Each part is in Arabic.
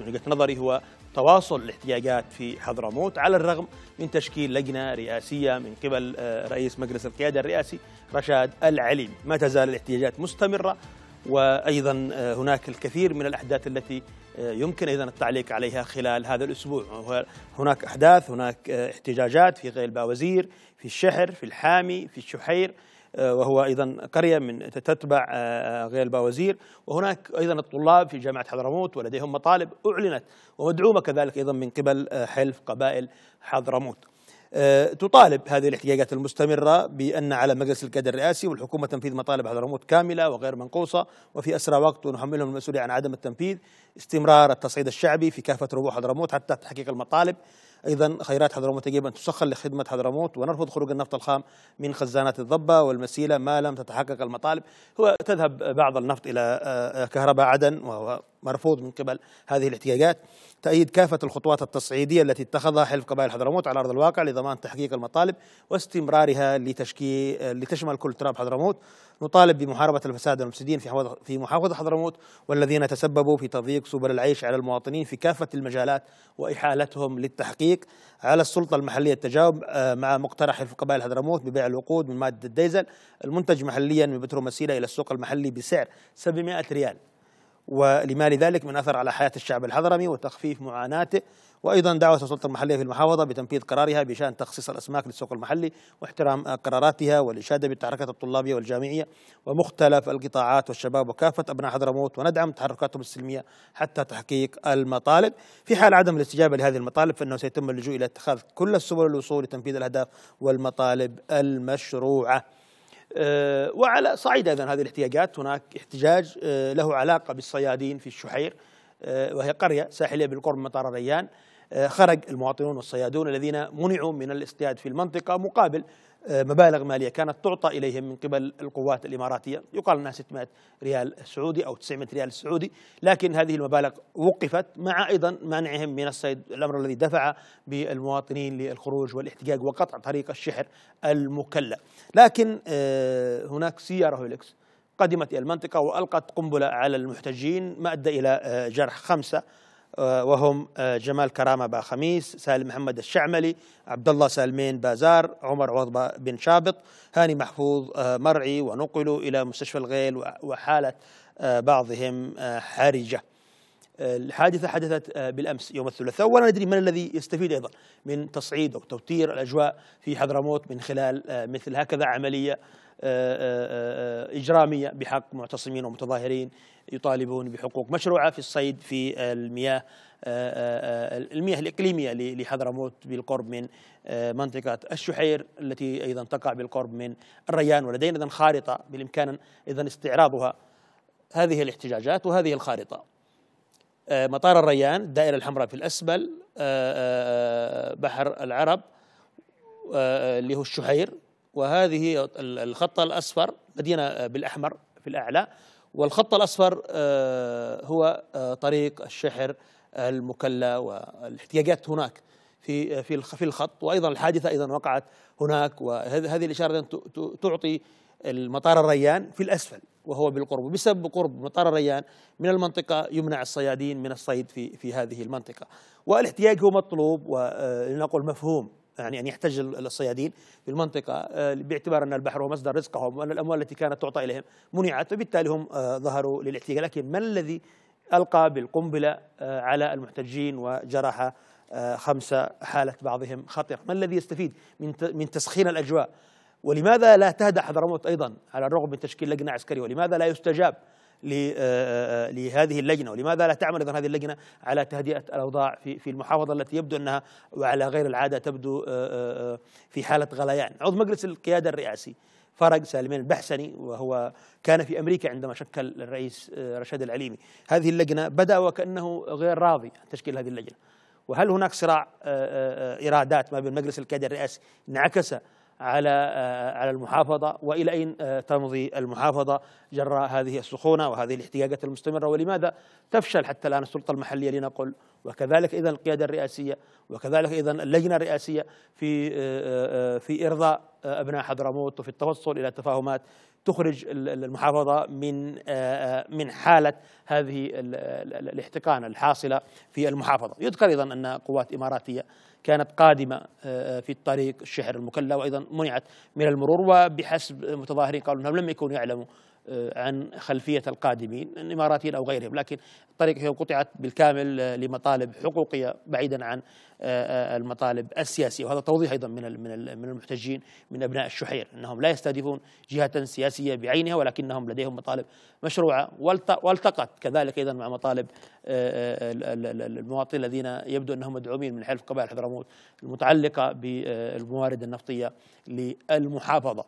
من وجهه نظري هو تواصل الاحتياجات في حضرموت على الرغم من تشكيل لجنه رئاسيه من قبل آه، رئيس مجلس القياده الرئاسي رشاد العليم ما تزال الاحتياجات مستمره وايضا آه، هناك الكثير من الاحداث التي آه، يمكن ايضا التعليق عليها خلال هذا الاسبوع هناك احداث هناك احتجاجات في غيل باوزير في الشحر في الحامي في الشحير وهو أيضا قرية من تتبع آه، آه، غير باوزير وهناك أيضا الطلاب في جامعة حضرموت ولديهم مطالب أعلنت ومدعومة كذلك أيضا من قبل آه، حلف قبائل حضرموت تطالب هذه الاحتجاجات المستمرة بأن على مجلس الكادر الرئاسي والحكومة تنفيذ مطالب حضرموت كاملة وغير منقوصة وفي أسرع وقت ونحملهم المسؤولية عن عدم التنفيذ استمرار التصعيد الشعبي في كافة ربوع حضرموت حتى تحقيق المطالب أيضا خيرات حضرموت يجب أن تسخن لخدمة حضرموت ونرفض خروج النفط الخام من خزانات الضبة والمسيلة ما لم تتحقق المطالب هو تذهب بعض النفط إلى آه، آه، كهرباء عدن وهو مرفوض من قبل هذه الاحتجاجات تأييد كافة الخطوات التصعيدية التي اتخذها حلف قبائل حضرموت على أرض الواقع لضمان تحقيق المطالب واستمرارها لتشكي لتشمل كل تراب حضرموت نطالب بمحاربة الفساد والمفسدين في في محافظة حضرموت والذين تسببوا في تضييق سبل العيش على المواطنين في كافة المجالات وإحالتهم للتحقيق على السلطة المحلية التجاوب آه، مع مقترح حلف قبائل حضرموت ببيع الوقود من مادة الديزل المنتج محليا من بترومسيلة إلى السوق المحلي بسعر 700 ريال ولما لذلك من أثر على حياة الشعب الحضرمي وتخفيف معاناته وأيضا دعوة السلطة المحلية في المحافظة بتنفيذ قرارها بشأن تخصيص الأسماك للسوق المحلي واحترام قراراتها والإشادة بالتحركات الطلابية والجامعية ومختلف القطاعات والشباب وكافة أبناء حضرموت وندعم تحركاتهم السلمية حتى تحقيق المطالب في حال عدم الاستجابة لهذه المطالب فإنه سيتم اللجوء إلى اتخاذ كل السبل للوصول لتنفيذ الأهداف والمطالب المشروعة آه، وعلى صعيد ايضا هذه الاحتياجات هناك احتجاج آه، له علاقه بالصيادين في الشحير آه، وهي قريه ساحليه بالقرب من مطار الريان خرج المواطنون والصيادون الذين منعوا من الاصطياد في المنطقه مقابل مبالغ مالية كانت تعطى إليهم من قبل القوات الإماراتية يقال أنها 600 ريال سعودي أو 900 ريال سعودي لكن هذه المبالغ وقفت مع أيضا منعهم من الصيد الأمر الذي دفع بالمواطنين للخروج والاحتجاج وقطع طريق الشحر المكلى لكن آه، هناك سيارة هيلكس قدمت إلى المنطقة وألقت قنبلة على المحتجين ما أدى إلى آه، جرح خمسة آه، وهم آه، جمال كرامة با خميس سالم محمد الشعملي عبد الله سالمين بازار عمر عوضبة بن شابط هاني محفوظ آه، مرعي ونقلوا إلى مستشفى الغيل وحالة بعضهم حرجة الحادثة حدثت بالأمس يوم الثلاثاء ولا ندري من الذي يستفيد أيضا من تصعيد أو توتير الأجواء في حضرموت من خلال مثل هكذا عملية إجرامية بحق معتصمين ومتظاهرين يطالبون بحقوق مشروعه في الصيد في المياه آه، آه، آه، المياه الإقليمية لحضرموت بالقرب من منطقة الشحير التي أيضا تقع بالقرب من الريان ولدينا أيضا خارطة بالإمكان أيضا استعراضها هذه الاحتجاجات وهذه الخارطة مطار الريان الدائرة الحمراء في الأسبل بحر العرب اللي هو الشحير وهذه الخط الأصفر مدينة بالأحمر في الأعلى والخط الأصفر آه، هو آه، طريق الشحر المكلا والاحتياجات هناك في آه، في في الخط وايضا الحادثه ايضا وقعت هناك وهذه الاشاره تعطي المطار الريان في الاسفل وهو بالقرب وبسبب قرب مطار الريان من المنطقه يمنع الصيادين من الصيد في في هذه المنطقه والاحتياج هو مطلوب ولنقل مفهوم يعني أن يحتج الصيادين في المنطقة آه، باعتبار أن البحر هو مصدر رزقهم وأن الأموال التي كانت تعطى إليهم منعت وبالتالي هم آه، ظهروا للاحتجاج لكن ما الذي ألقى بالقنبلة آه، على المحتجين وجرح خمسة حالة بعضهم خطر ما الذي يستفيد من من تسخين الأجواء ولماذا لا تهدأ حضرموت أيضا على الرغم من تشكيل لجنة عسكرية ولماذا لا يستجاب آه، آه، آه، لهذه اللجنة ولماذا لا تعمل إذا هذه اللجنة على تهدئة الأوضاع في في المحافظة التي يبدو أنها وعلى غير العادة تبدو في حالة غليان عضو مجلس القيادة الرئاسي فرج سالمين البحسني وهو كان في امريكا عندما شكل الرئيس رشاد العليمي هذه اللجنه بدا وكانه غير راضي عن تشكيل هذه اللجنه وهل هناك صراع ايرادات ما بين مجلس القياده الرئاسي انعكس على آه، على المحافظة وإلى أين آه، تمضي المحافظة جراء هذه السخونة وهذه الاحتجاجات المستمرة ولماذا تفشل حتى الآن السلطة المحلية لنقل وكذلك إذا القيادة الرئاسية وكذلك إذا اللجنة الرئاسية في آه، في إرضاء أبناء حضرموت وفي التوصل إلى تفاهمات تخرج المحافظة من آه، آه، من حالة هذه الاحتقان الحاصلة في المحافظة يذكر أيضا أن قوات إماراتية كانت قادمة آه، في الطريق الشهر المكلا وأيضا منعت من المرور وبحسب متظاهرين قالوا أنهم لم يكونوا يعلموا آه، عن خلفية القادمين الإماراتيين أو غيرهم لكن الطريق قطعت بالكامل آه، لمطالب حقوقية بعيدا عن آه، المطالب السياسية وهذا توضيح أيضا من من المحتجين من أبناء الشحير أنهم لا يستهدفون جهة سياسية بعينها ولكنهم لديهم مطالب مشروعة والتقت كذلك أيضا مع مطالب المواطنين الذين يبدو أنهم مدعومين من حلف قبائل حضرموت المتعلقة بالموارد النفطية للمحافظة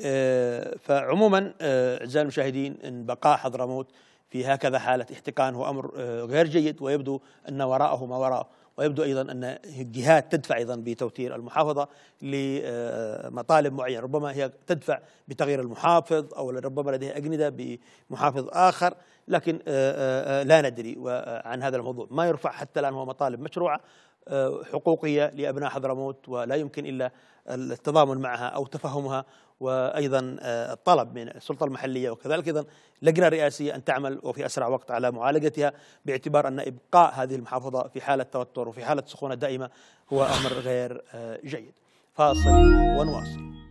آه، فعموما آه، اعزائي المشاهدين ان بقاء حضرموت في هكذا حاله احتقان هو امر آه، غير جيد ويبدو ان وراءه ما وراءه ويبدو ايضا ان الجهات تدفع ايضا بتوتير المحافظه لمطالب معينه، ربما هي تدفع بتغيير المحافظ او ربما لديها اجنده بمحافظ اخر، لكن لا ندري عن هذا الموضوع، ما يرفع حتى الان هو مطالب مشروعه آه، حقوقية لأبناء حضرموت ولا يمكن إلا التضامن معها أو تفهمها وأيضا آه، الطلب من السلطة المحلية وكذلك أيضا لجنة رئاسية أن تعمل وفي أسرع وقت على معالجتها باعتبار أن إبقاء هذه المحافظة في حالة توتر وفي حالة سخونة دائمة هو أمر غير آه، جيد فاصل ونواصل